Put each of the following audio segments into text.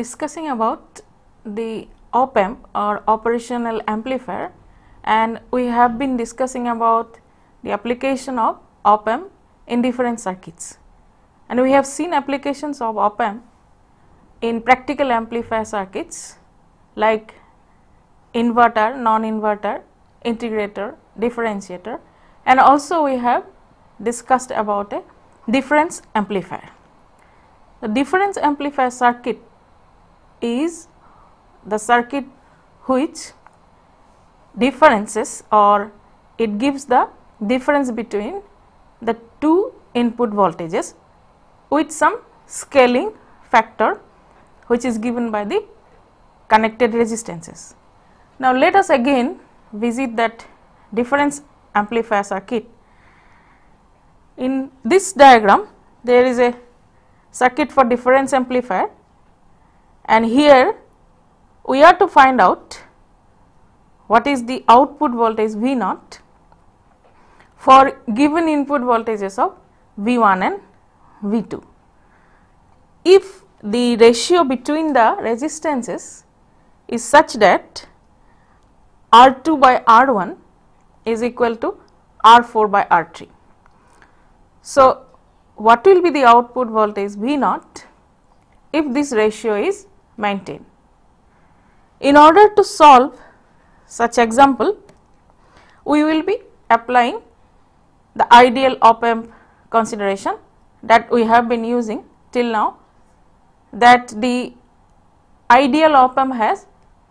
discussing about the op amp or operational amplifier and we have been discussing about the application of op amp in different circuits and we have seen applications of op amp in practical amplifier circuits like inverter, non-inverter, integrator, differentiator and also we have discussed about a difference amplifier. The difference amplifier circuit is the circuit which differences or it gives the difference between the two input voltages with some scaling factor which is given by the connected resistances. Now, let us again visit that difference amplifier circuit. In this diagram, there is a circuit for difference amplifier and here we are to find out what is the output voltage V naught for given input voltages of V1 and V2. If the ratio between the resistances is such that R2 by R1 is equal to R4 by R3. So, what will be the output voltage V naught if this ratio is maintain. In order to solve such example, we will be applying the ideal op amp consideration that we have been using till now that the ideal op amp has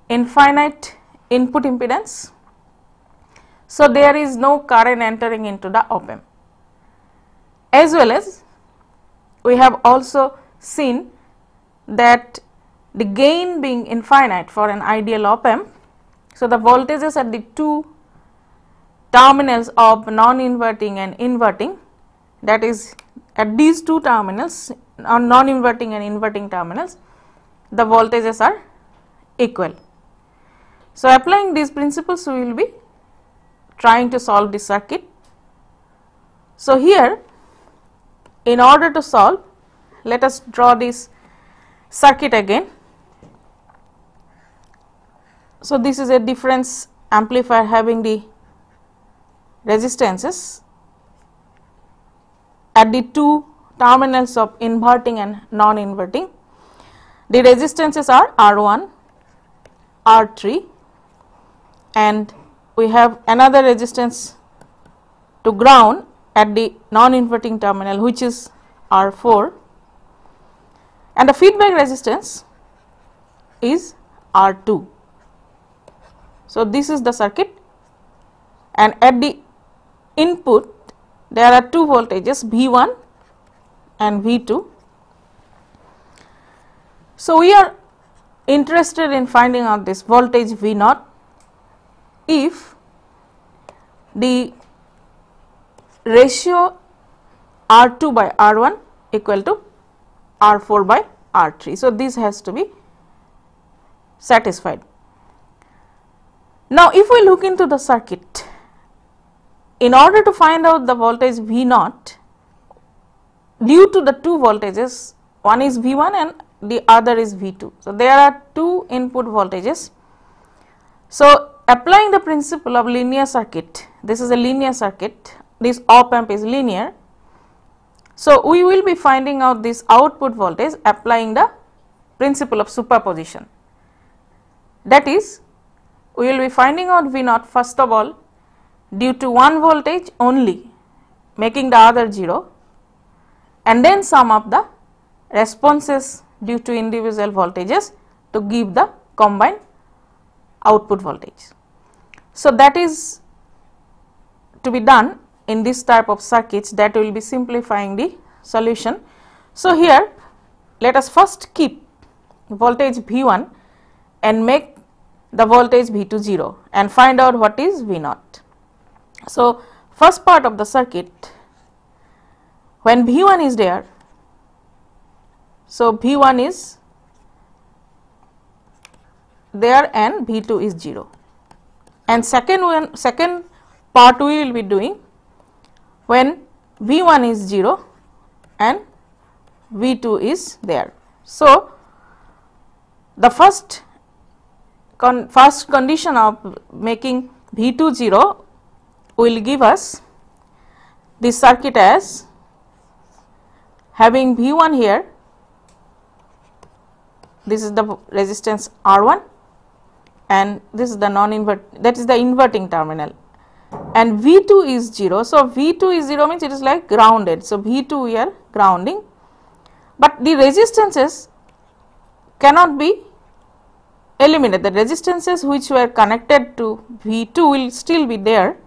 infinite input impedance. So, there is no current entering into the op amp as well as we have also seen that the gain being infinite for an ideal op amp. So, the voltages at the two terminals of non-inverting and inverting that is at these two terminals or uh, non-inverting and inverting terminals the voltages are equal. So, applying these principles we will be trying to solve the circuit. So, here in order to solve let us draw this circuit again so, this is a difference amplifier having the resistances at the two terminals of inverting and non-inverting. The resistances are R1, R3 and we have another resistance to ground at the non-inverting terminal which is R4 and the feedback resistance is R2. So, this is the circuit and at the input there are two voltages V1 and V2. So, we are interested in finding out this voltage V0 if the ratio R2 by R1 equal to R4 by R3. So, this has to be satisfied. Now if we look into the circuit, in order to find out the voltage V naught due to the two voltages, one is V1 and the other is V2. So, there are two input voltages. So, applying the principle of linear circuit, this is a linear circuit, this op amp is linear. So, we will be finding out this output voltage applying the principle of superposition. That is we will be finding out V naught first of all due to one voltage only making the other 0 and then sum of the responses due to individual voltages to give the combined output voltage. So, that is to be done in this type of circuits that will be simplifying the solution. So, here let us first keep voltage V 1 and make the voltage V to 0 and find out what is V naught. So, first part of the circuit when V1 is there, so V1 is there and V2 is 0 and second one second part we will be doing when V1 is 0 and V2 is there. So, the first con first condition of making V2 0 will give us this circuit as having V1 here this is the resistance R1 and this is the non invert that is the inverting terminal and V2 is 0. So, V2 is 0 means it is like grounded. So, V2 we are grounding, but the resistances cannot be eliminate the resistances which were connected to V2 will still be there.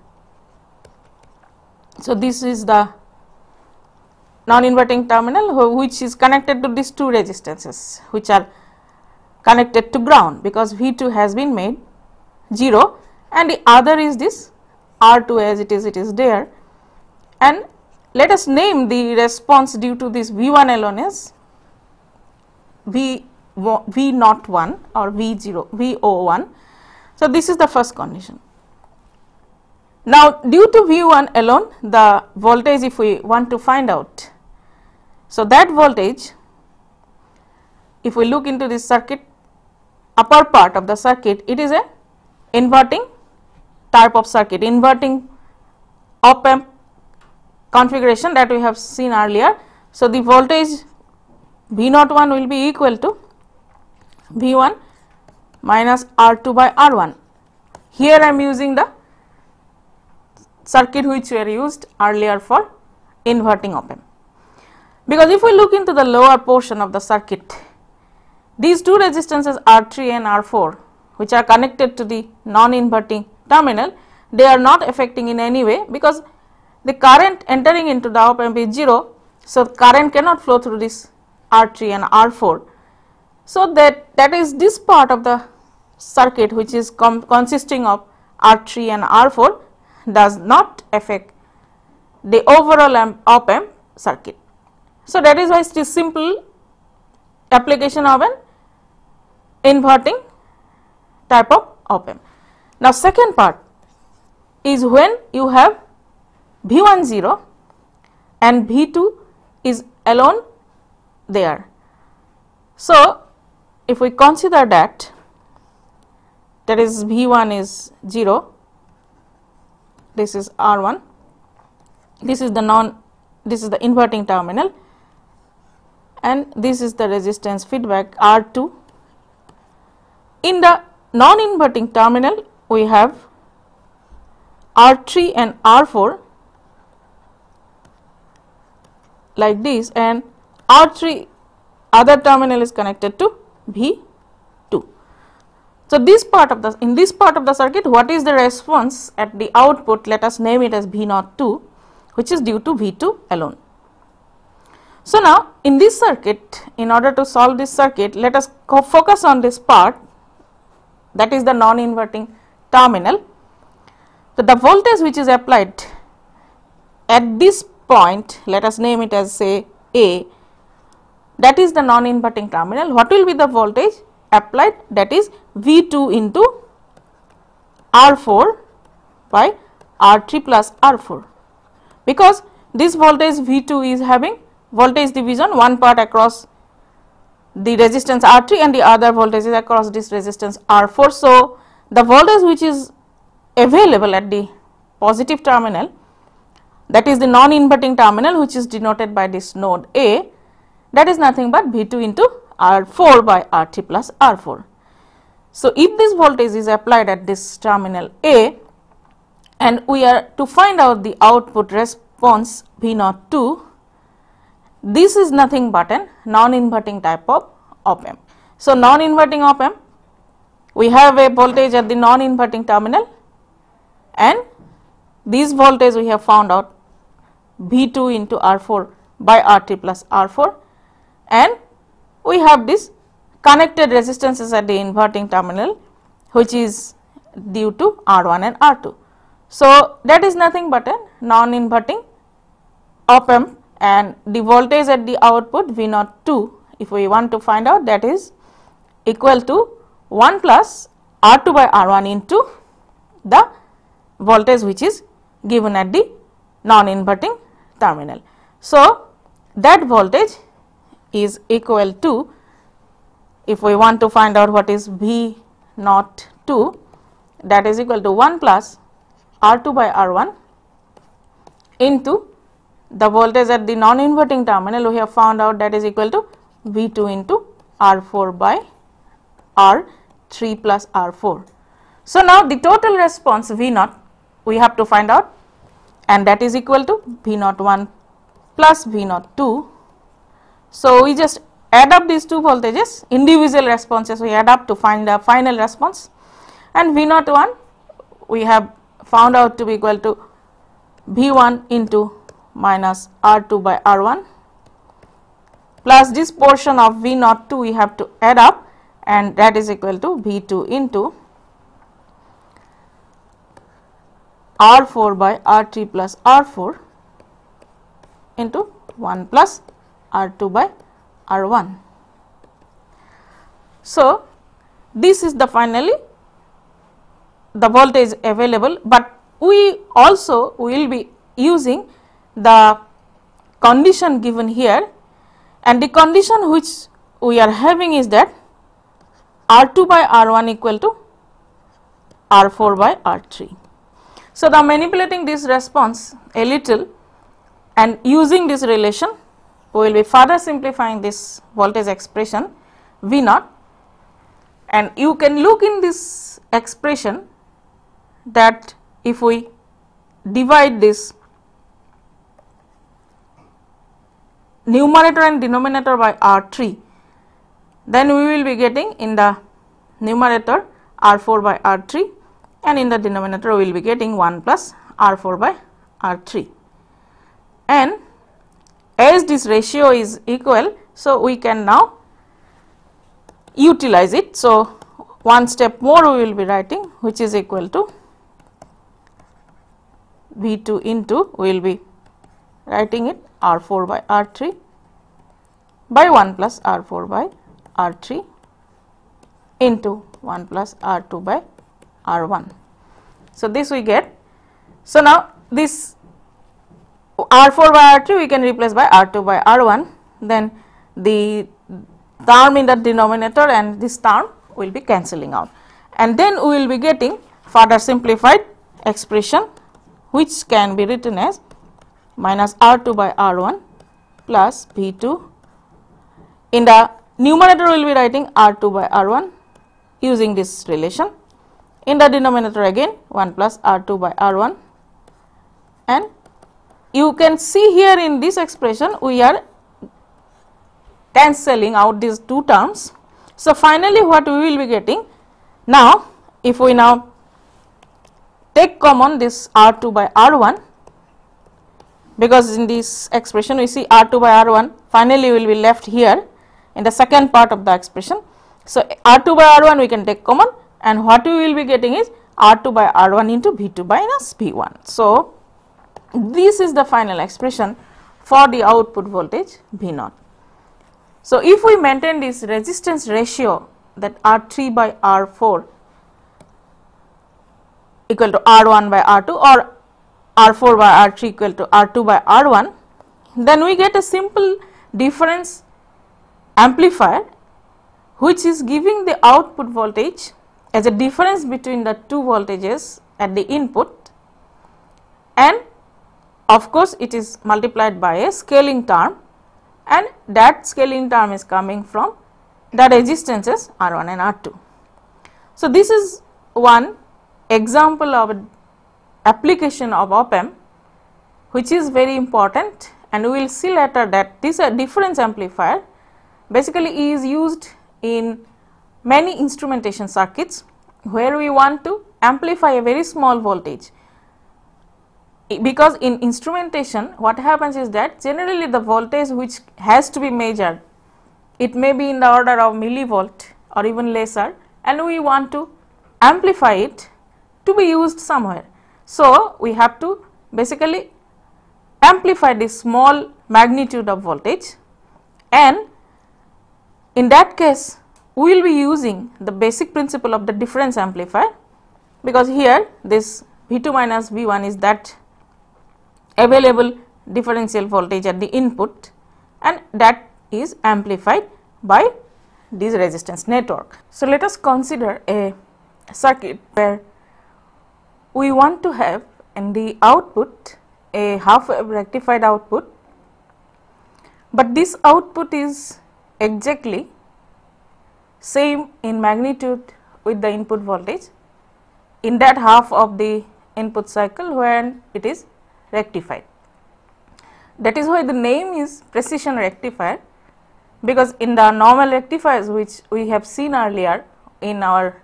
So, this is the non-inverting terminal which is connected to these two resistances which are connected to ground because V2 has been made 0 and the other is this R2 as it is it is there and let us name the response due to this V1 alone as V V not 1 or V 0 V O 1. So, this is the first condition. Now, due to V1 alone the voltage if we want to find out. So, that voltage if we look into this circuit upper part of the circuit it is a inverting type of circuit inverting op amp configuration that we have seen earlier. So, the voltage V 0 1 will be equal to V1 minus R2 by R1. Here I am using the circuit which we are used earlier for inverting op amp. Because if we look into the lower portion of the circuit, these two resistances R3 and R4 which are connected to the non-inverting terminal, they are not affecting in any way because the current entering into the op amp is 0. So, current cannot flow through this R3 and R4 so, that that is this part of the circuit which is consisting of R3 and R4 does not affect the overall amp, op amp circuit. So, that is why it is simple application of an inverting type of op amp. Now, second part is when you have V1 0 and V2 is alone there. So, if we consider that that is V 1 is 0, this is R 1, this is the non this is the inverting terminal and this is the resistance feedback R 2. In the non inverting terminal we have R 3 and R 4 like this and R 3 other terminal is connected to V2. So, this part of the in this part of the circuit what is the response at the output let us name it as V02 which is due to V2 alone. So, now in this circuit in order to solve this circuit let us focus on this part that is the non-inverting terminal. So, the voltage which is applied at this point let us name it as say A that is the non-inverting terminal, what will be the voltage applied that is V2 into R4 by R3 plus R4 because this voltage V2 is having voltage division one part across the resistance R3 and the other voltage is across this resistance R4. So, the voltage which is available at the positive terminal that is the non-inverting terminal which is denoted by this node A that is nothing but V2 into R4 by R t plus R4. So, if this voltage is applied at this terminal A and we are to find out the output response V02, this is nothing but a non-inverting type of op amp. So, non-inverting op amp, we have a voltage at the non-inverting terminal and this voltage we have found out V2 into R4 by R t plus R4 and we have this connected resistances at the inverting terminal which is due to R1 and R2. So, that is nothing but a non-inverting op amp and the voltage at the output V02 if we want to find out that is equal to 1 plus R2 by R1 into the voltage which is given at the non-inverting terminal. So, that voltage is equal to if we want to find out what is V naught 2 that is equal to 1 plus R 2 by R 1 into the voltage at the non-inverting terminal we have found out that is equal to V 2 into R 4 by R 3 plus R 4. So, now the total response V naught we have to find out and that is equal to V naught 1 plus V naught 2 so, we just add up these two voltages individual responses we add up to find the final response and V naught 1 we have found out to be equal to V 1 into minus R 2 by R 1 plus this portion of V naught 2 we have to add up and that is equal to V 2 into R 4 by R 3 plus R 4 into 1 plus R2 by R1. So, this is the finally the voltage available, but we also will be using the condition given here and the condition which we are having is that R2 by R1 equal to R4 by R3. So, the manipulating this response a little and using this relation we will be further simplifying this voltage expression V naught and you can look in this expression that if we divide this numerator and denominator by R 3 then we will be getting in the numerator R 4 by R 3 and in the denominator we will be getting 1 plus R 4 by R 3 and as this ratio is equal, so we can now utilize it. So, one step more we will be writing which is equal to V 2 into we will be writing it R 4 by R 3 by 1 plus R 4 by R 3 into 1 plus R 2 by R 1. So, this we get. So, now this R4 by R3 we can replace by R2 by R1 then the term in the denominator and this term will be cancelling out and then we will be getting further simplified expression which can be written as minus R2 by R1 plus V2 in the numerator we will be writing R2 by R1 using this relation in the denominator again 1 plus R2 by R1 and you can see here in this expression we are cancelling out these two terms. So, finally, what we will be getting now if we now take common this r 2 by r 1 because in this expression we see r 2 by r 1 finally, we will be left here in the second part of the expression. So, r 2 by r 1 we can take common and what we will be getting is r 2 by r 1 into v 2 minus v 1. So, this is the final expression for the output voltage V naught. So, if we maintain this resistance ratio that R 3 by R 4 equal to R 1 by R 2 or R 4 by R 3 equal to R 2 by R 1, then we get a simple difference amplifier which is giving the output voltage as a difference between the two voltages at the input and of course it is multiplied by a scaling term and that scaling term is coming from that resistances R1 and R2. So, this is one example of application of op amp which is very important and we will see later that this difference amplifier basically is used in many instrumentation circuits where we want to amplify a very small voltage because in instrumentation what happens is that generally the voltage which has to be measured it may be in the order of millivolt or even lesser and we want to amplify it to be used somewhere. So, we have to basically amplify this small magnitude of voltage and in that case we will be using the basic principle of the difference amplifier because here this V2 minus V1 is that available differential voltage at the input and that is amplified by this resistance network. So, let us consider a circuit where we want to have in the output a half wave rectified output, but this output is exactly same in magnitude with the input voltage in that half of the input cycle when it is rectified. That is why the name is precision rectifier because in the normal rectifiers which we have seen earlier in our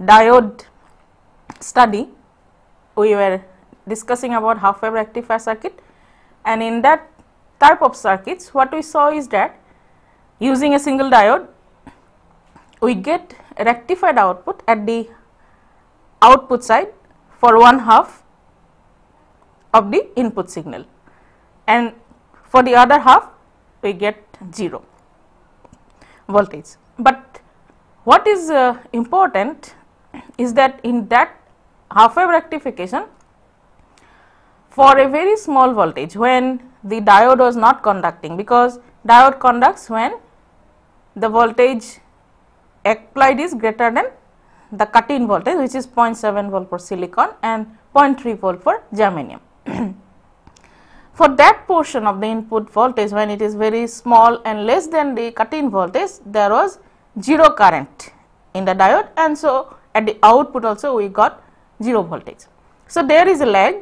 diode study we were discussing about half wave rectifier circuit and in that type of circuits what we saw is that using a single diode we get rectified output at the output side for one half of the input signal and for the other half we get 0 voltage. But what is uh, important is that in that half wave rectification for a very small voltage when the diode was not conducting because diode conducts when the voltage applied is greater than the cut-in voltage which is 0.7 volt for silicon and 0.3 volt for germanium. for that portion of the input voltage when it is very small and less than the cut-in voltage there was 0 current in the diode and so at the output also we got 0 voltage. So, there is a lag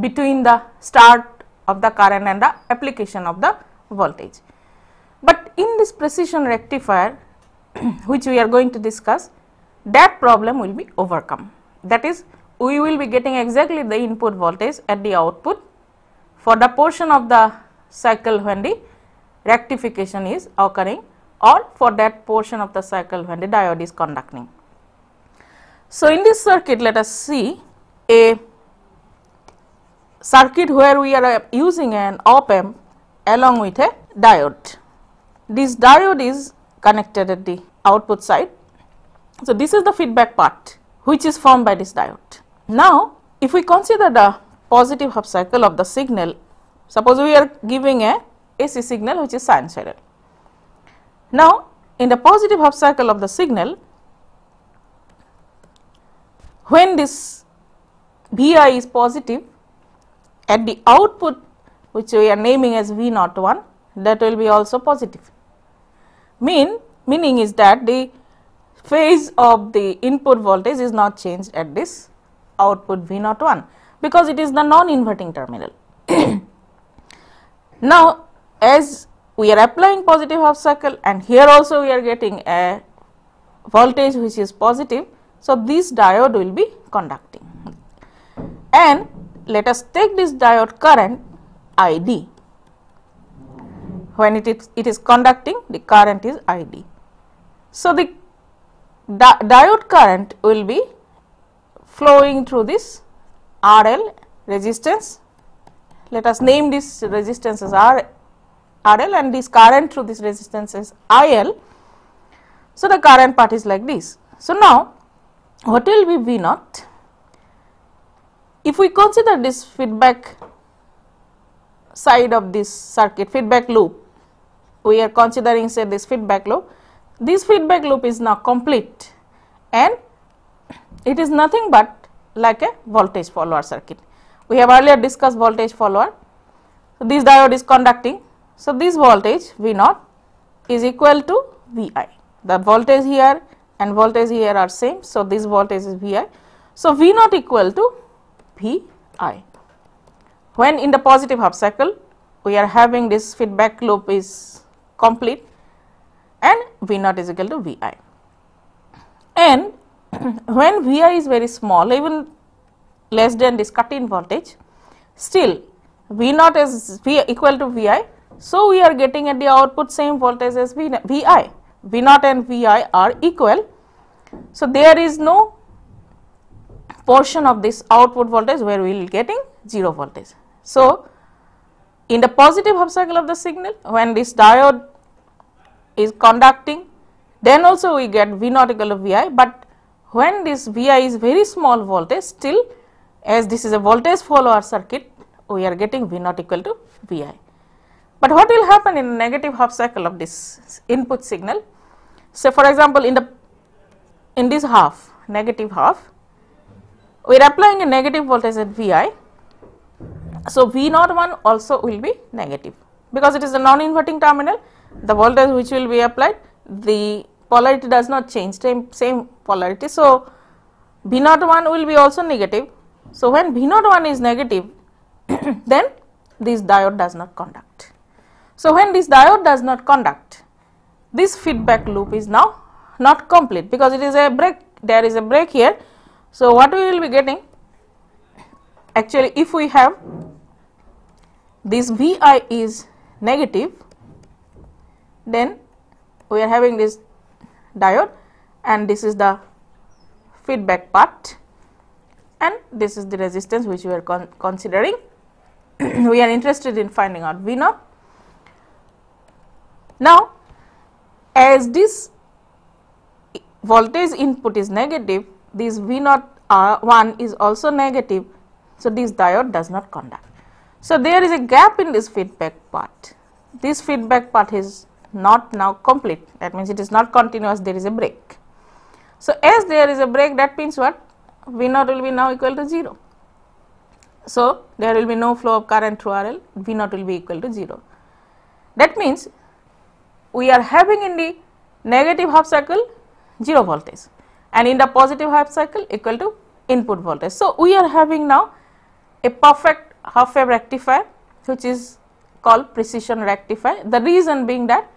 between the start of the current and the application of the voltage. But in this precision rectifier which we are going to discuss that problem will be overcome that is we will be getting exactly the input voltage at the output for the portion of the cycle when the rectification is occurring or for that portion of the cycle when the diode is conducting. So, in this circuit let us see a circuit where we are uh, using an op amp along with a diode. This diode is connected at the output side. So, this is the feedback part which is formed by this diode. Now, if we consider the positive half cycle of the signal, suppose we are giving a AC signal which is sinusoidal. Now, in the positive half cycle of the signal, when this Vi is positive at the output which we are naming as V naught 1 that will be also positive. Mean meaning is that the phase of the input voltage is not changed at this output V naught 1 because it is the non-inverting terminal. now, as we are applying positive half circle and here also we are getting a voltage which is positive. So, this diode will be conducting and let us take this diode current ID. When it is, it is conducting the current is ID. So, the di diode current will be flowing through this RL resistance. Let us name this resistance as R, RL and this current through this resistance is IL. So, the current part is like this. So, now what will be V naught? If we consider this feedback side of this circuit feedback loop, we are considering say this feedback loop, this feedback loop is now complete and it is nothing but like a voltage follower circuit. We have earlier discussed voltage follower. So, this diode is conducting. So, this voltage V naught is equal to V i. The voltage here and voltage here are same. So, this voltage is V i. So, V naught equal to V i. When in the positive half cycle, we are having this feedback loop is complete and V naught is equal to V i. And when Vi is very small, even less than this cut-in voltage, still V naught is V equal to Vi. So, we are getting at the output same voltage as V, Vi. V naught and Vi are equal. So, there is no portion of this output voltage where we will getting 0 voltage. So, in the positive half cycle of the signal when this diode is conducting then also we get V naught equal to Vi, but when this Vi is very small voltage still as this is a voltage follower circuit we are getting V naught equal to Vi. But what will happen in negative half cycle of this input signal? So, for example, in the in this half negative half we are applying a negative voltage at Vi. So, V naught 1 also will be negative because it is a non inverting terminal the voltage which will be applied the polarity does not change same, same polarity. So, V naught 1 will be also negative. So, when V naught 1 is negative then this diode does not conduct. So, when this diode does not conduct this feedback loop is now not complete because it is a break there is a break here. So, what we will be getting actually if we have this V i is negative then we are having this diode and this is the feedback part and this is the resistance which we are con considering. we are interested in finding out V naught. Now, as this voltage input is negative, this V naught uh, 1 is also negative. So, this diode does not conduct. So, there is a gap in this feedback part. This feedback part is not now complete that means it is not continuous there is a break. So, as there is a break that means what V naught will be now equal to 0. So, there will be no flow of current through RL V naught will be equal to 0. That means, we are having in the negative half cycle 0 voltage and in the positive half cycle equal to input voltage. So, we are having now a perfect half wave rectifier which is called precision rectifier. The reason being that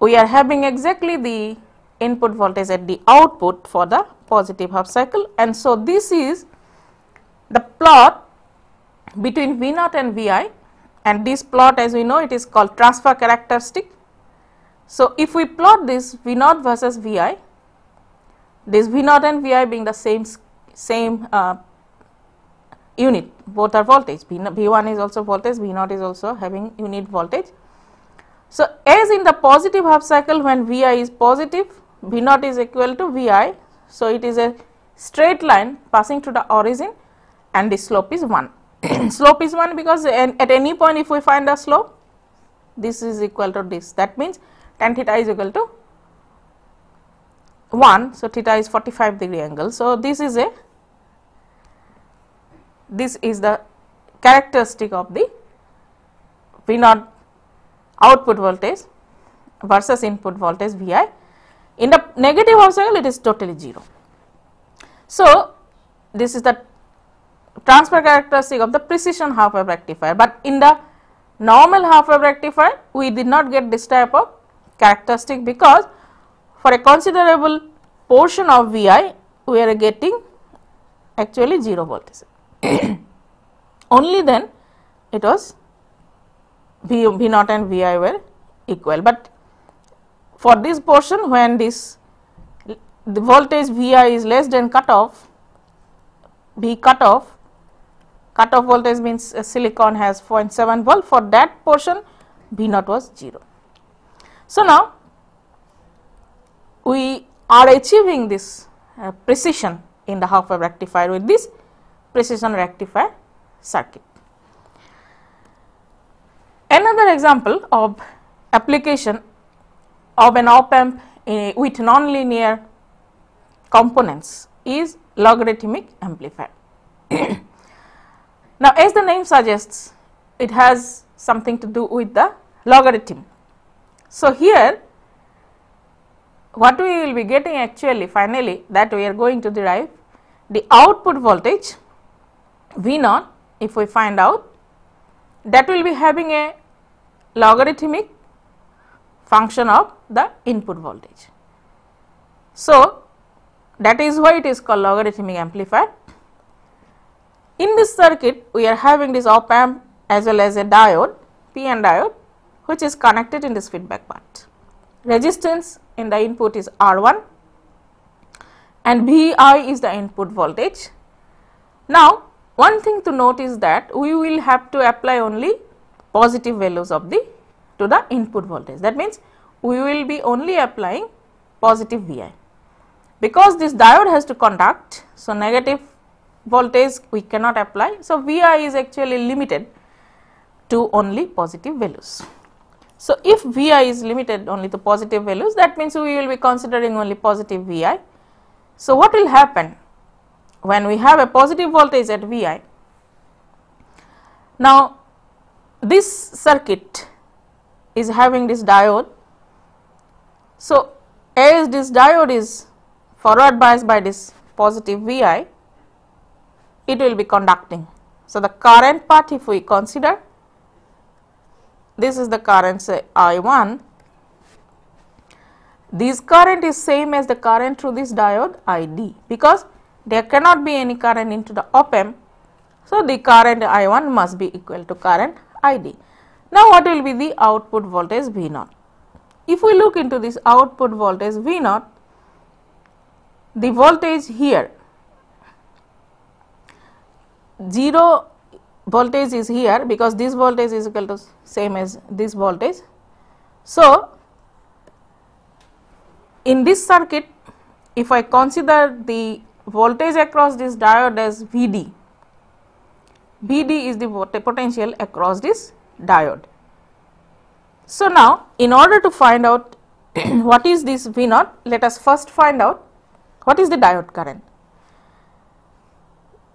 we are having exactly the input voltage at the output for the positive half cycle and so this is the plot between V naught and Vi and this plot as we know it is called transfer characteristic. So, if we plot this V naught versus Vi, this V naught and Vi being the same same uh, unit both are voltage V1 is also voltage v naught is also having unit voltage so, as in the positive half cycle when V i is positive, V naught is equal to V i. So, it is a straight line passing to the origin and the slope is 1. slope is 1 because an, at any point if we find the slope, this is equal to this. That means, tan theta is equal to 1. So, theta is 45 degree angle. So, this is a this is the characteristic of the V naught output voltage versus input voltage Vi. In the negative half cycle it is totally 0. So, this is the transfer characteristic of the precision half wave rectifier, but in the normal half wave rectifier we did not get this type of characteristic because for a considerable portion of Vi we are getting actually 0 voltage. Only then it was V, V naught and V i were equal, but for this portion when this the voltage V i is less than cut off, V cut off, cut off voltage means silicon has 0.7 volt for that portion V naught was 0. So, now we are achieving this uh, precision in the half wave rectifier with this precision rectifier circuit. Another example of application of an op amp with nonlinear components is logarithmic amplifier. now, as the name suggests, it has something to do with the logarithm. So, here what we will be getting actually finally that we are going to derive the output voltage V naught if we find out that will be having a logarithmic function of the input voltage. So, that is why it is called logarithmic amplifier. In this circuit, we are having this op amp as well as a diode, PN diode, which is connected in this feedback part. Resistance in the input is R1 and Vi is the input voltage. Now, one thing to note is that we will have to apply only positive values of the to the input voltage. That means we will be only applying positive Vi. Because this diode has to conduct, so negative voltage we cannot apply. So, Vi is actually limited to only positive values. So, if Vi is limited only to positive values that means we will be considering only positive Vi. So, what will happen when we have a positive voltage at Vi? Now, this circuit is having this diode. So, as this diode is forward biased by this positive Vi, it will be conducting. So, the current path if we consider, this is the current say I 1, this current is same as the current through this diode ID because there cannot be any current into the op amp. So, the current I 1 must be equal to current ID. Now what will be the output voltage V naught? If we look into this output voltage V naught, the voltage here 0 voltage is here because this voltage is equal to same as this voltage. So, in this circuit if I consider the voltage across this diode as V d BD is the potential across this diode. So, now in order to find out what is this V naught, let us first find out what is the diode current.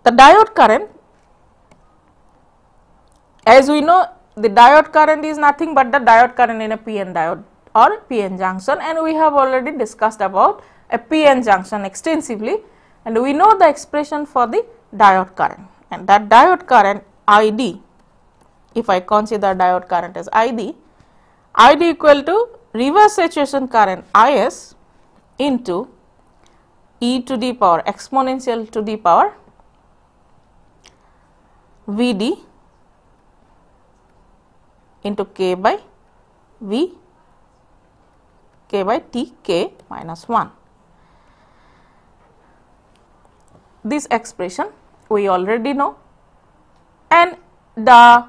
The diode current as we know the diode current is nothing but the diode current in a PN diode or PN junction and we have already discussed about a PN junction extensively and we know the expression for the diode current and that diode current ID, if I consider diode current as ID, ID equal to reverse saturation current IS into e to the power exponential to the power Vd into k by V k by T k minus 1. This expression we already know and the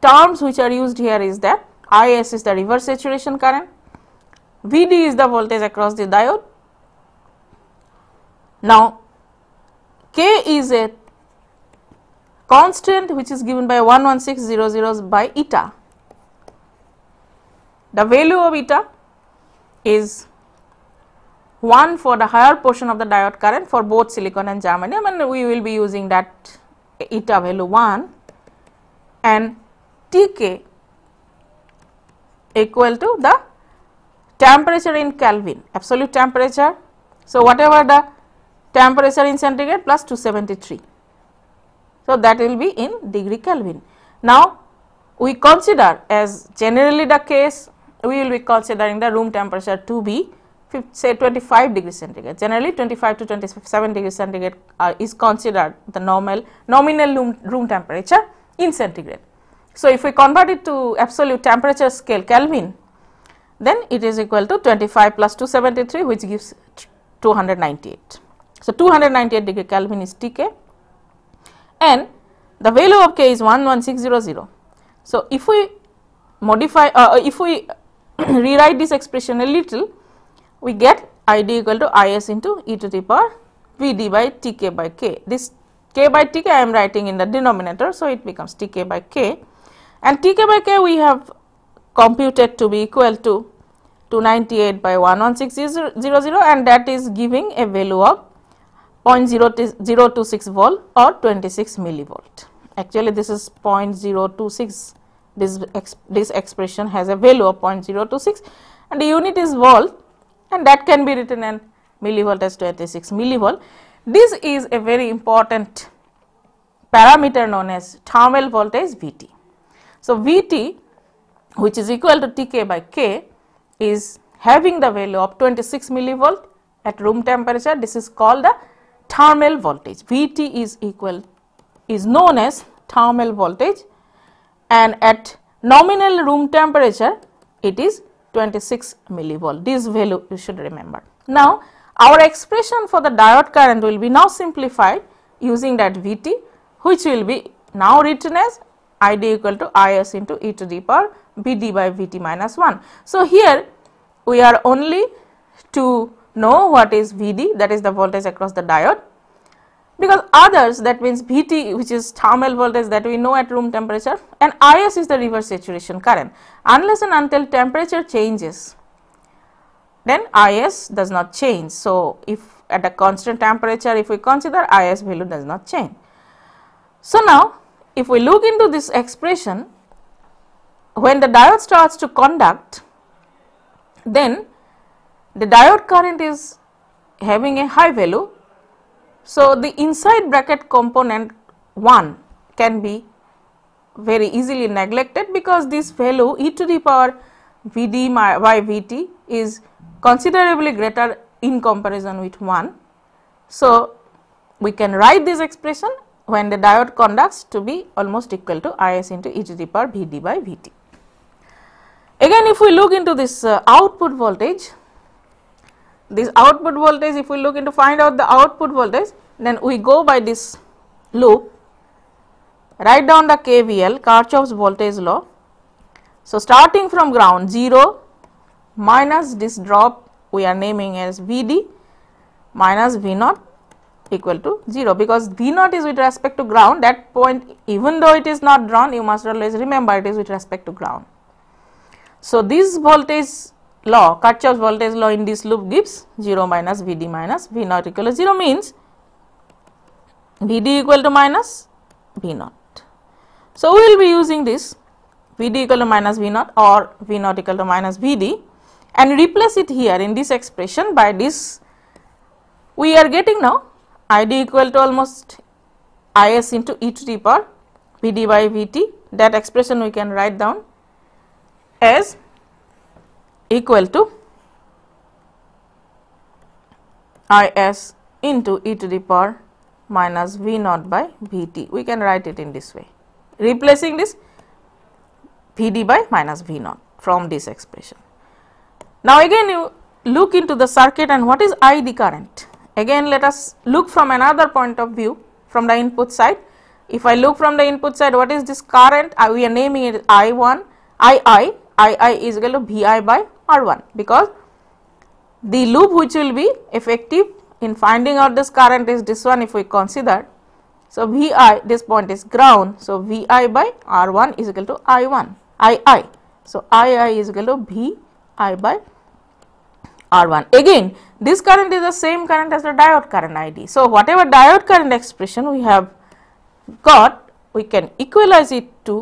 terms which are used here is that IS is the reverse saturation current, VD is the voltage across the diode. Now, K is a constant which is given by 11600 by eta. The value of eta is one for the higher portion of the diode current for both silicon and germanium and we will be using that eta value 1 and Tk equal to the temperature in Kelvin absolute temperature. So, whatever the temperature in centigrade plus 273. So, that will be in degree Kelvin. Now, we consider as generally the case we will be considering the room temperature to be say 25 degree centigrade. Generally 25 to 27 degree centigrade uh, is considered the normal nominal room, room temperature in centigrade. So, if we convert it to absolute temperature scale Kelvin, then it is equal to 25 plus 273 which gives 298. So, 298 degree Kelvin is Tk and the value of K is 11600. So, if we modify uh, if we rewrite this expression a little we get id equal to is into e to the power vd by tk by k. This k by tk I am writing in the denominator. So, it becomes tk by k and tk by k we have computed to be equal to 298 by 116000 and that is giving a value of 0.026 volt or 26 millivolt. Actually, this is 0.026 this, this expression has a value of 0.026 and the unit is volt and that can be written in millivolt as 26 millivolt. This is a very important parameter known as thermal voltage Vt. So, Vt which is equal to Tk by K is having the value of 26 millivolt at room temperature this is called the thermal voltage Vt is equal is known as thermal voltage and at nominal room temperature it is 26 millivolt. This value you should remember. Now, our expression for the diode current will be now simplified using that Vt which will be now written as Id equal to Is into e to the power Bd by Vt minus 1. So, here we are only to know what is Vd that is the voltage across the diode because others that means Vt which is thermal voltage that we know at room temperature and Is is the reverse saturation current unless and until temperature changes then Is does not change. So, if at a constant temperature if we consider Is value does not change. So, now if we look into this expression when the diode starts to conduct then the diode current is having a high value so, the inside bracket component 1 can be very easily neglected because this value e to the power Vd by Vt is considerably greater in comparison with 1. So, we can write this expression when the diode conducts to be almost equal to Is into e to the power Vd by Vt. Again if we look into this uh, output voltage this output voltage if we look into find out the output voltage then we go by this loop write down the KVL Kirchhoff's voltage law. So, starting from ground 0 minus this drop we are naming as Vd minus V naught equal to 0 because V naught is with respect to ground that point even though it is not drawn you must always remember it is with respect to ground. So, this voltage law, Kirchhoff's voltage law in this loop gives 0 minus Vd minus V naught equal to 0 means Vd equal to minus V naught. So, we will be using this Vd equal to minus V naught or V naught equal to minus Vd and replace it here in this expression by this. We are getting now Id equal to almost Is into e to the power Vd by Vt that expression we can write down as equal to I s into e to the power minus v naught by v t. We can write it in this way, replacing this v d by minus v naught from this expression. Now, again you look into the circuit and what is I the current? Again let us look from another point of view from the input side. If I look from the input side what is this current? I, uh, we are naming it I 1 I i I i is equal to V i by R 1 because the loop which will be effective in finding out this current is this one if we consider. So, Vi this point is ground. So, Vi by R1 is equal to I1 II. So, II is equal to Vi by R1. Again this current is the same current as the diode current ID. So, whatever diode current expression we have got we can equalize it to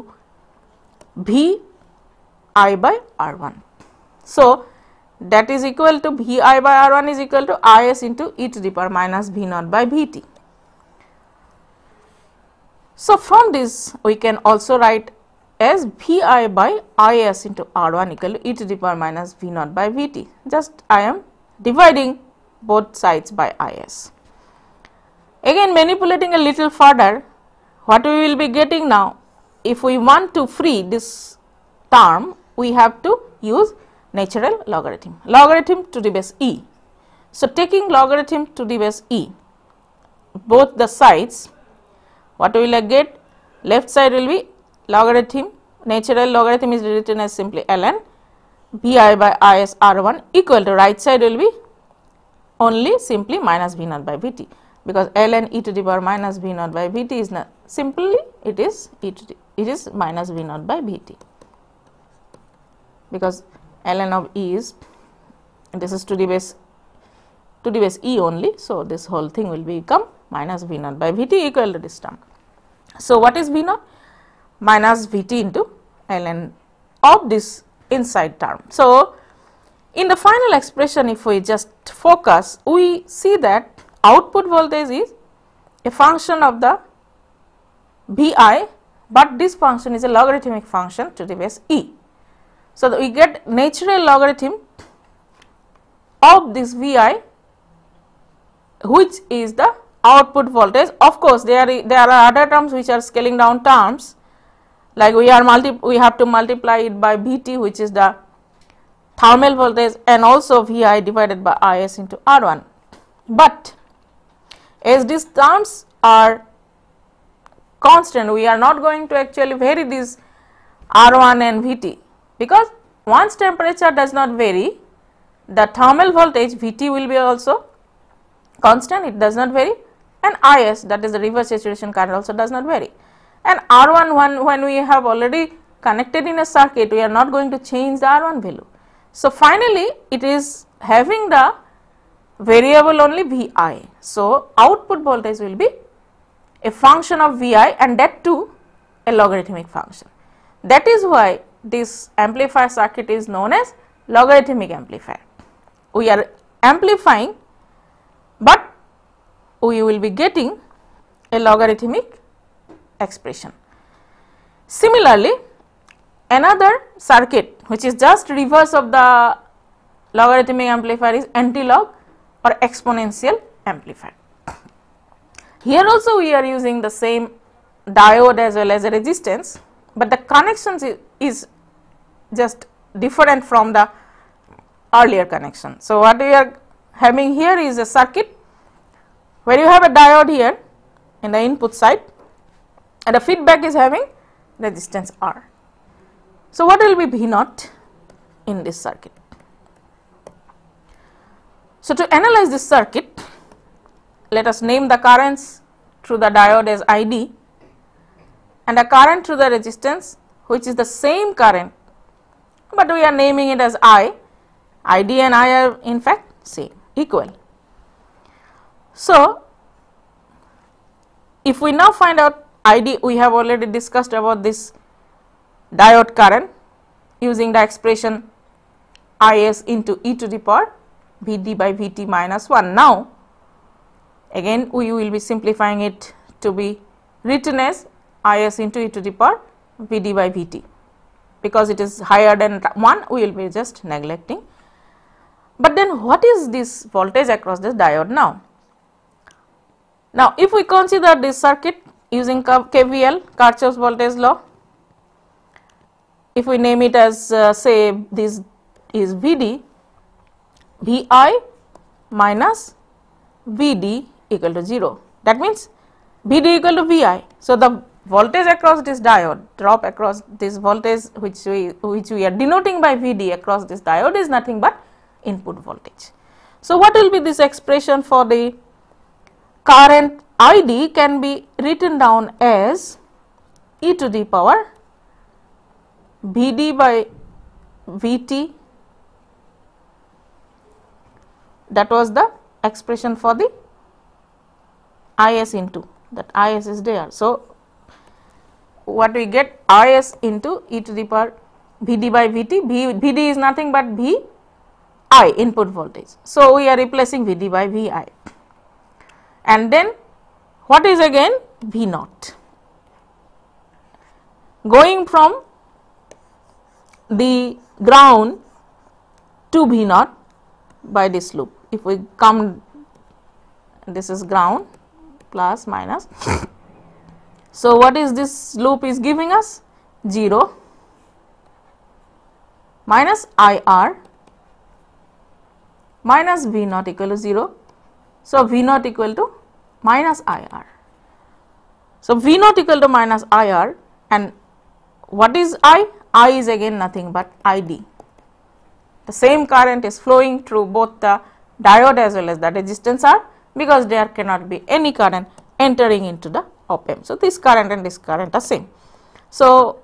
V i by R1. So, that is equal to V i by R 1 is equal to I s into e to the power minus V naught by V t. So, from this we can also write as V i by I s into R 1 equal to e to the power minus V naught by V t. Just I am dividing both sides by I s. Again manipulating a little further what we will be getting now if we want to free this term we have to use natural logarithm. Logarithm to the base e. So, taking logarithm to the base e, both the sides, what will I get? Left side will be logarithm, natural logarithm is written as simply ln bi by is r1 equal to right side will be only simply minus v naught by vt because ln e to the power minus v naught by vt is not simply it is e to the, it is minus v naught by vt because ln of e is this is to the base to the base e only. So, this whole thing will become minus v naught by vt equal to this term. So, what is v naught? Minus vt into ln of this inside term. So, in the final expression if we just focus we see that output voltage is a function of the Vi, but this function is a logarithmic function to the base E. So, we get natural logarithm of this Vi which is the output voltage. Of course, there are, there are other terms which are scaling down terms like we are multi we have to multiply it by Vt which is the thermal voltage and also Vi divided by Is into R1. But as these terms are constant we are not going to actually vary these R1 and Vt because once temperature does not vary the thermal voltage Vt will be also constant it does not vary and Is that is the reverse saturation current also does not vary and R1 one, when we have already connected in a circuit we are not going to change the R1 value. So, finally, it is having the variable only Vi. So, output voltage will be a function of Vi and that too a logarithmic function. That is why this amplifier circuit is known as logarithmic amplifier. We are amplifying, but we will be getting a logarithmic expression. Similarly, another circuit which is just reverse of the logarithmic amplifier is antilog or exponential amplifier. Here also we are using the same diode as well as a resistance, but the connections is, is just different from the earlier connection. So, what we are having here is a circuit where you have a diode here in the input side and the feedback is having resistance R. So, what will be V naught in this circuit? So, to analyze this circuit, let us name the currents through the diode as I d and the current through the resistance which is the same current but we are naming it as I, ID and I are in fact same equal. So, if we now find out ID we have already discussed about this diode current using the expression Is into e to the power Vd by Vt minus 1. Now, again we will be simplifying it to be written as Is into e to the power Vd by Vt because it is higher than 1 we will be just neglecting. But then what is this voltage across this diode now? Now if we consider this circuit using KVL Kirchhoff's voltage law if we name it as uh, say this is Vd Vi minus Vd equal to 0 that means Vd equal to Vi. So, the voltage across this diode drop across this voltage which we which we are denoting by Vd across this diode is nothing but input voltage. So, what will be this expression for the current Id can be written down as e to the power Vd by Vt that was the expression for the Is into that Is is there. So, what we get Is into e to the power Vd by Vt, v, Vd is nothing but V i input voltage. So, we are replacing Vd by Vi and then what is again V naught. Going from the ground to V naught by this loop. If we come this is ground plus minus So, what is this loop is giving us? 0 minus IR minus V naught equal to 0. So, V naught equal to minus IR. So, V naught equal to minus IR and what is I? I is again nothing but ID. The same current is flowing through both the diode as well as the resistance R because there cannot be any current entering into the op amp. So, this current and this current are same. So,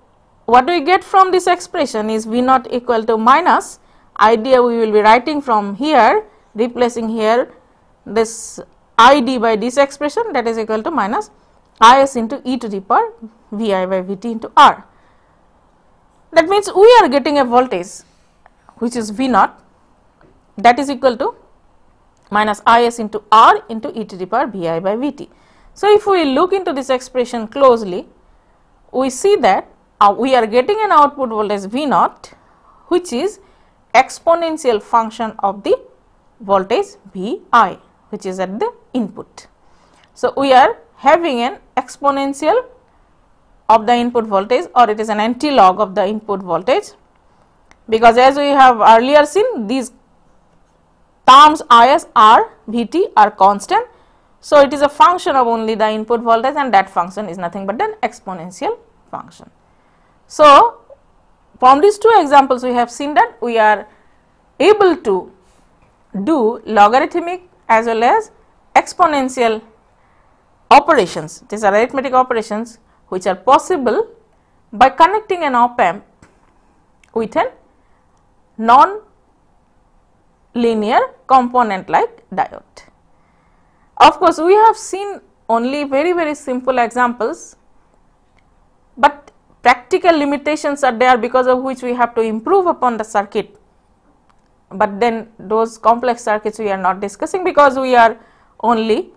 what do we get from this expression is V naught equal to minus idea we will be writing from here replacing here this id by this expression that is equal to minus is into e to the power vi by vt into r. That means, we are getting a voltage which is V naught that is equal to minus is into r into e to the power vi by vt. So, if we look into this expression closely, we see that uh, we are getting an output voltage V naught which is exponential function of the voltage V i which is at the input. So, we are having an exponential of the input voltage or it is an antilog of the input voltage because as we have earlier seen these terms i s r v t are constant so, it is a function of only the input voltage and that function is nothing but an exponential function. So, from these two examples we have seen that we are able to do logarithmic as well as exponential operations. These are arithmetic operations which are possible by connecting an op amp with a non-linear component like diode. Of course, we have seen only very very simple examples, but practical limitations are there because of which we have to improve upon the circuit. But then those complex circuits we are not discussing because we are only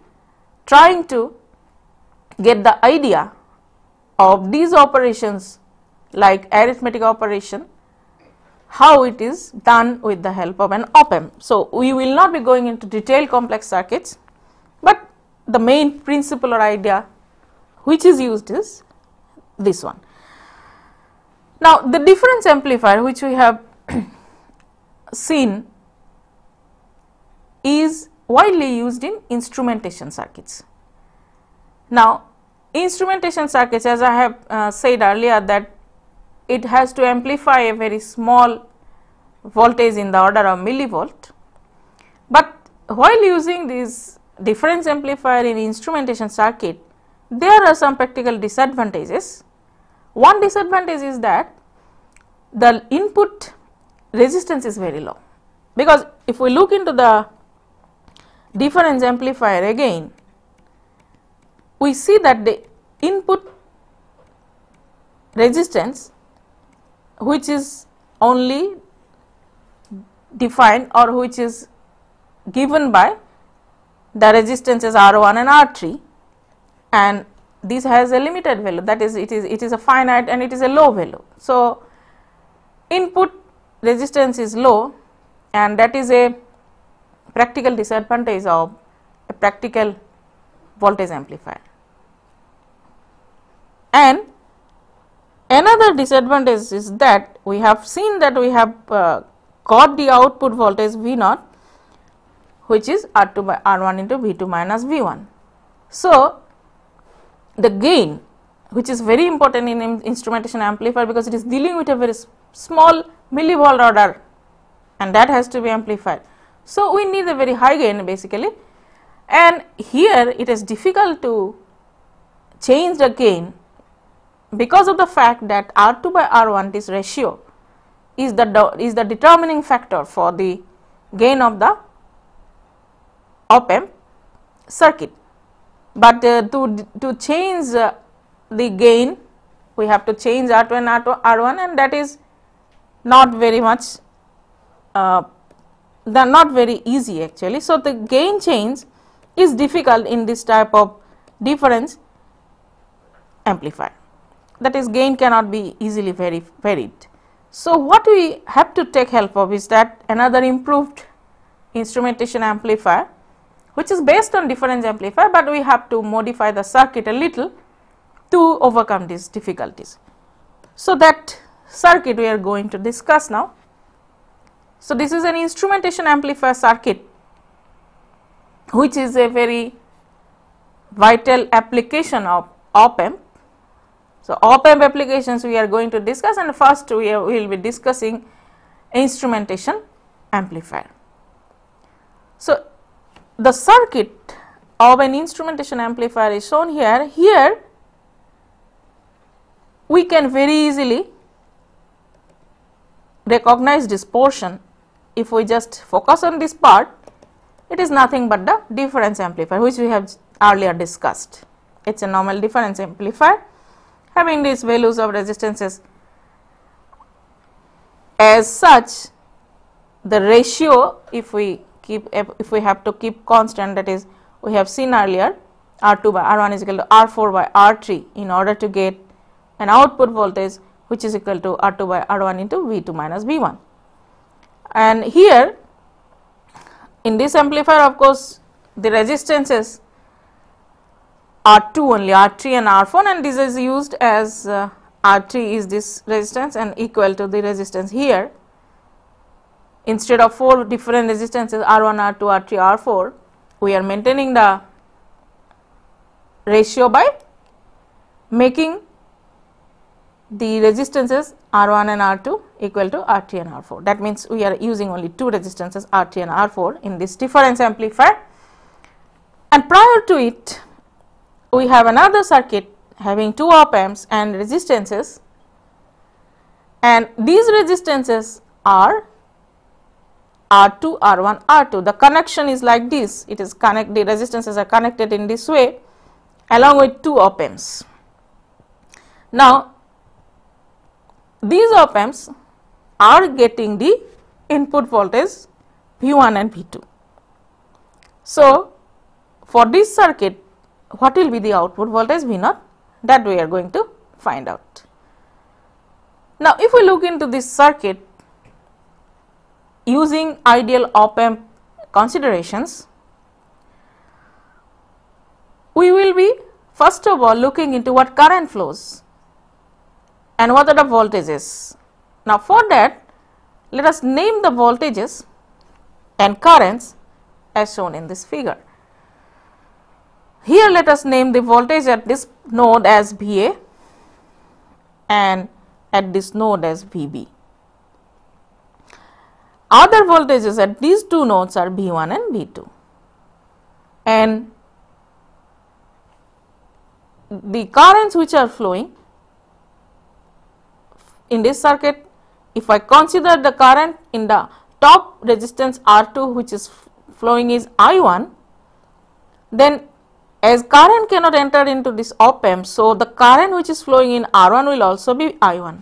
trying to get the idea of these operations like arithmetic operation how it is done with the help of an op amp. So, we will not be going into detailed complex circuits but the main principle or idea which is used is this one. Now, the difference amplifier which we have seen is widely used in instrumentation circuits. Now, instrumentation circuits as I have uh, said earlier that it has to amplify a very small voltage in the order of millivolt, but while using these difference amplifier in instrumentation circuit, there are some practical disadvantages. One disadvantage is that the input resistance is very low because if we look into the difference amplifier again, we see that the input resistance which is only defined or which is given by the resistance is R1 and R3 and this has a limited value that is it is it is a finite and it is a low value. So, input resistance is low and that is a practical disadvantage of a practical voltage amplifier. And another disadvantage is that we have seen that we have uh, got the output voltage V naught which is R2 by R1 into V2 minus V1. So, the gain which is very important in instrumentation amplifier because it is dealing with a very small millivolt order and that has to be amplified. So, we need a very high gain basically and here it is difficult to change the gain because of the fact that R2 by R1 this ratio is the, is the determining factor for the gain of the op amp circuit. But uh, to, to change uh, the gain we have to change R2 and R2, R1 and that is not very much uh, they are not very easy actually. So, the gain change is difficult in this type of difference amplifier that is gain cannot be easily varied. So, what we have to take help of is that another improved instrumentation amplifier which is based on difference amplifier, but we have to modify the circuit a little to overcome these difficulties. So, that circuit we are going to discuss now. So, this is an instrumentation amplifier circuit which is a very vital application of op amp. So, op amp applications we are going to discuss and first we will be discussing instrumentation amplifier. So, the circuit of an instrumentation amplifier is shown here, here we can very easily recognize this portion. If we just focus on this part, it is nothing but the difference amplifier which we have earlier discussed. It is a normal difference amplifier having these values of resistances. As such, the ratio if we keep if we have to keep constant that is we have seen earlier R2 by R1 is equal to R4 by R3 in order to get an output voltage which is equal to R2 by R1 into V2 minus V1. And here in this amplifier of course the resistances R2 only R3 and R4 and this is used as uh, R3 is this resistance and equal to the resistance here instead of four different resistances R1, R2, R3, R4, we are maintaining the ratio by making the resistances R1 and R2 equal to R3 and R4. That means we are using only two resistances R3 and R4 in this difference amplifier. And prior to it, we have another circuit having two op amps and resistances and these resistances are R2, R1, R2. The connection is like this. It is connected, the resistances are connected in this way along with two op amps. Now, these op amps are getting the input voltage V1 and V2. So, for this circuit, what will be the output voltage V0? That we are going to find out. Now, if we look into this circuit, using ideal op amp considerations, we will be first of all looking into what current flows and what are the voltages. Now, for that let us name the voltages and currents as shown in this figure. Here let us name the voltage at this node as VA and at this node as VB other voltages at these two nodes are V1 and V2 and the currents which are flowing in this circuit if I consider the current in the top resistance R2 which is flowing is I1 then as current cannot enter into this op amp so the current which is flowing in R1 will also be I1.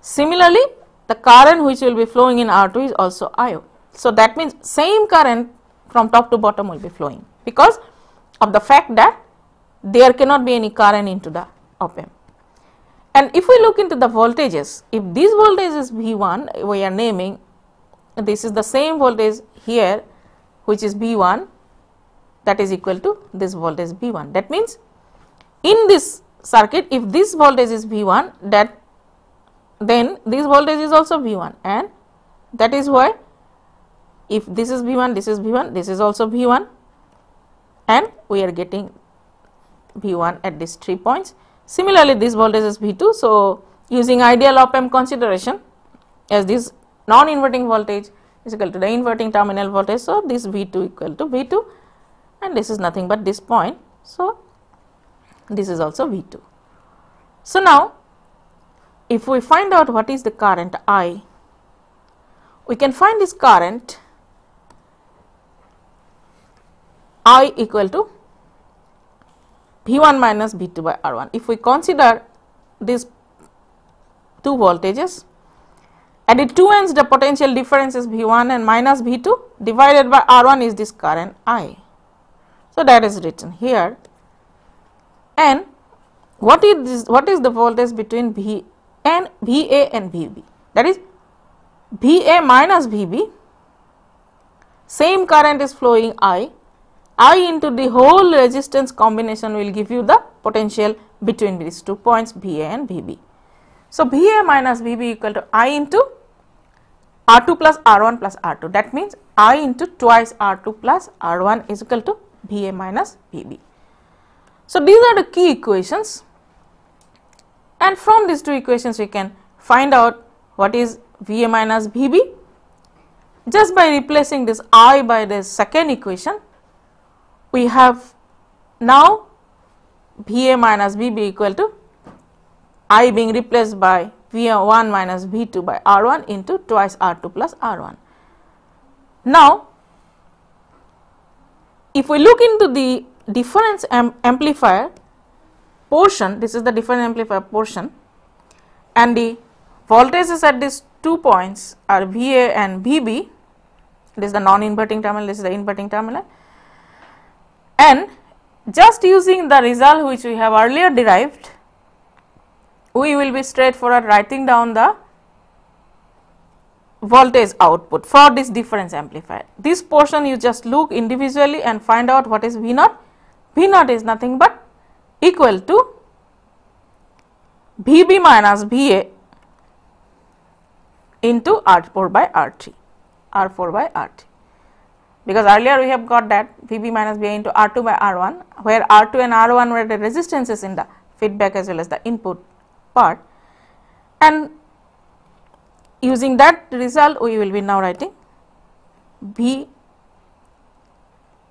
Similarly the current which will be flowing in R2 is also IO. So, that means same current from top to bottom will be flowing because of the fact that there cannot be any current into the op amp. And if we look into the voltages, if this voltage is V1 we are naming this is the same voltage here which is B1 that is equal to this voltage B1. That means, in this circuit if this voltage is V1 that then this voltage is also V1 and that is why if this is V1, this is V1, this is also V1 and we are getting V1 at these three points. Similarly, this voltage is V2. So, using ideal op amp consideration as this non-inverting voltage is equal to the inverting terminal voltage. So, this V2 equal to V2 and this is nothing but this point. So, this is also V2. So, now if we find out what is the current I, we can find this current I equal to V1 minus V2 by R1. If we consider these two voltages at the two ends the potential difference is V1 and minus V2 divided by R1 is this current I. So, that is written here and what is this, what is the voltage between V and VA and VB. That is VA minus VB, same current is flowing I, I into the whole resistance combination will give you the potential between these two points VA and VB. So, VA minus VB equal to I into R2 plus R1 plus R2 that means I into twice R2 plus R1 is equal to VA minus VB. So, these are the key equations and from these two equations we can find out what is Va minus Vb just by replacing this i by the second equation we have now Va minus Vb equal to i being replaced by V1 minus V2 by R1 into twice R2 plus R1. Now, if we look into the difference amplifier portion this is the different amplifier portion and the voltages at these two points are VA and VB this is the non-inverting terminal this is the inverting terminal and just using the result which we have earlier derived we will be straightforward writing down the voltage output for this difference amplifier. This portion you just look individually and find out what is V naught. V naught is nothing but equal to Vb minus Va into R4 by R3, R4 by R3. Because earlier we have got that Vb minus Va into R2 by R1, where R2 and R1 were the resistances in the feedback as well as the input part. And using that result, we will be now writing V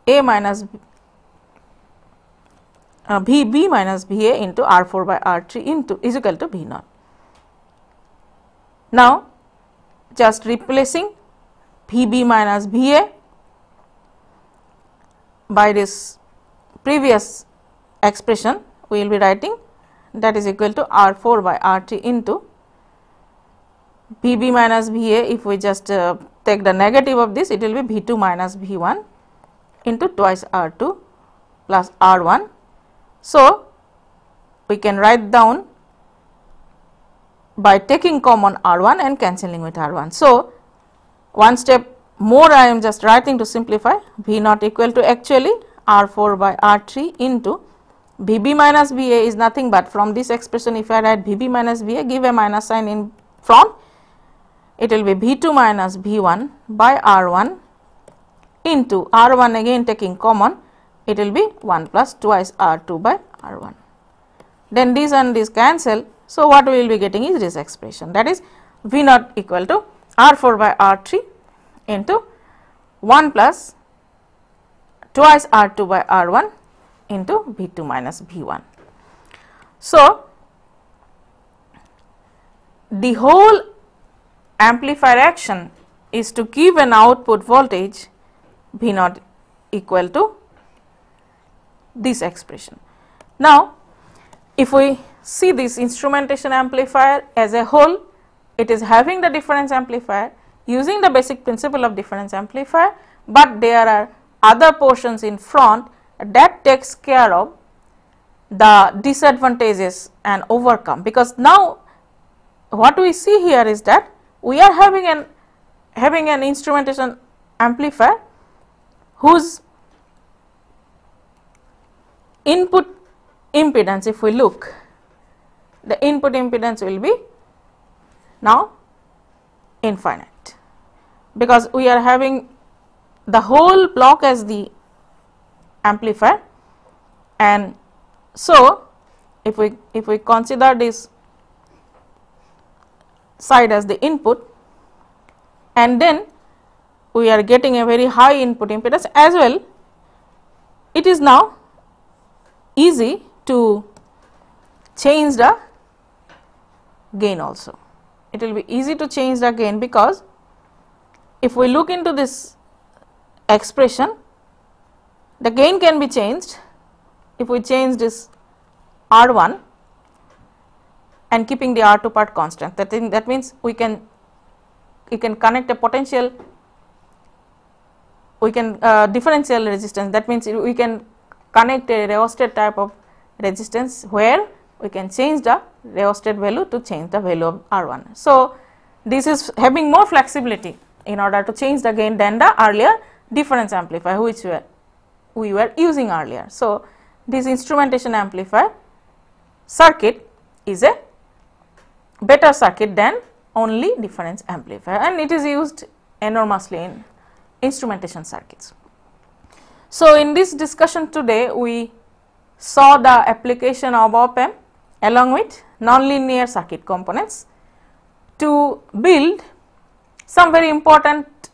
A minus uh, V B minus V A into R 4 by R 3 into is equal to V naught. Now, just replacing V B minus V A by this previous expression we will be writing that is equal to R 4 by R 3 into V B minus V A if we just uh, take the negative of this it will be V 2 minus V 1 into twice R 2 plus R 1 so, we can write down by taking common R 1 and cancelling with R 1. So, one step more I am just writing to simplify V naught equal to actually R 4 by R 3 into V b minus V a is nothing but from this expression if I write V b minus V a give a minus sign in from it will be V 2 minus V 1 by R 1 into R 1 again taking common it will be 1 plus twice R2 by R1. Then this and this cancel. So, what we will be getting is this expression that is V naught equal to R4 by R3 into 1 plus twice R2 by R1 into V2 minus V1. So, the whole amplifier action is to give an output voltage V naught equal to this expression. Now, if we see this instrumentation amplifier as a whole, it is having the difference amplifier using the basic principle of difference amplifier, but there are other portions in front that takes care of the disadvantages and overcome because now what we see here is that we are having an having an instrumentation amplifier whose input impedance if we look the input impedance will be now infinite because we are having the whole block as the amplifier and so if we if we consider this side as the input and then we are getting a very high input impedance as well it is now easy to change the gain also. It will be easy to change the gain because if we look into this expression, the gain can be changed if we change this R 1 and keeping the R 2 part constant. That, that means, we can we can connect a potential we can uh, differential resistance that means we can connect a rheostat type of resistance where we can change the rheostat value to change the value of R1. So, this is having more flexibility in order to change the gain than the earlier difference amplifier which we were, we were using earlier. So, this instrumentation amplifier circuit is a better circuit than only difference amplifier and it is used enormously in instrumentation circuits. So, in this discussion today, we saw the application of op-amp along with nonlinear circuit components to build some very important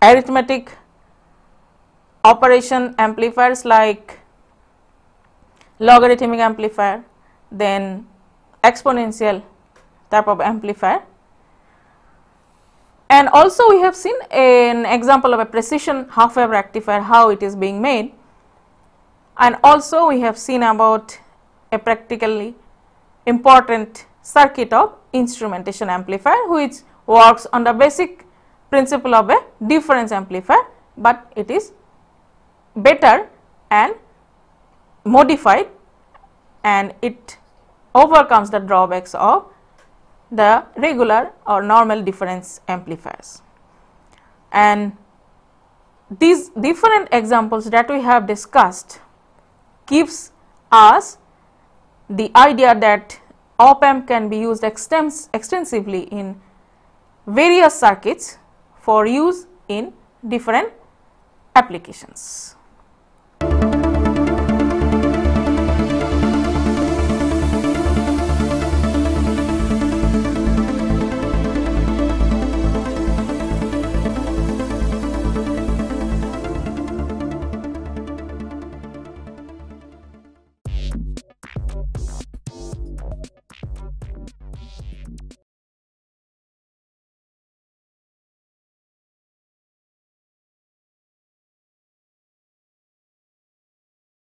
arithmetic operation amplifiers like logarithmic amplifier, then exponential type of amplifier and also we have seen an example of a precision half wave rectifier how it is being made and also we have seen about a practically important circuit of instrumentation amplifier which works on the basic principle of a difference amplifier, but it is better and modified and it overcomes the drawbacks of the regular or normal difference amplifiers. And these different examples that we have discussed gives us the idea that op amp can be used extens extensively in various circuits for use in different applications.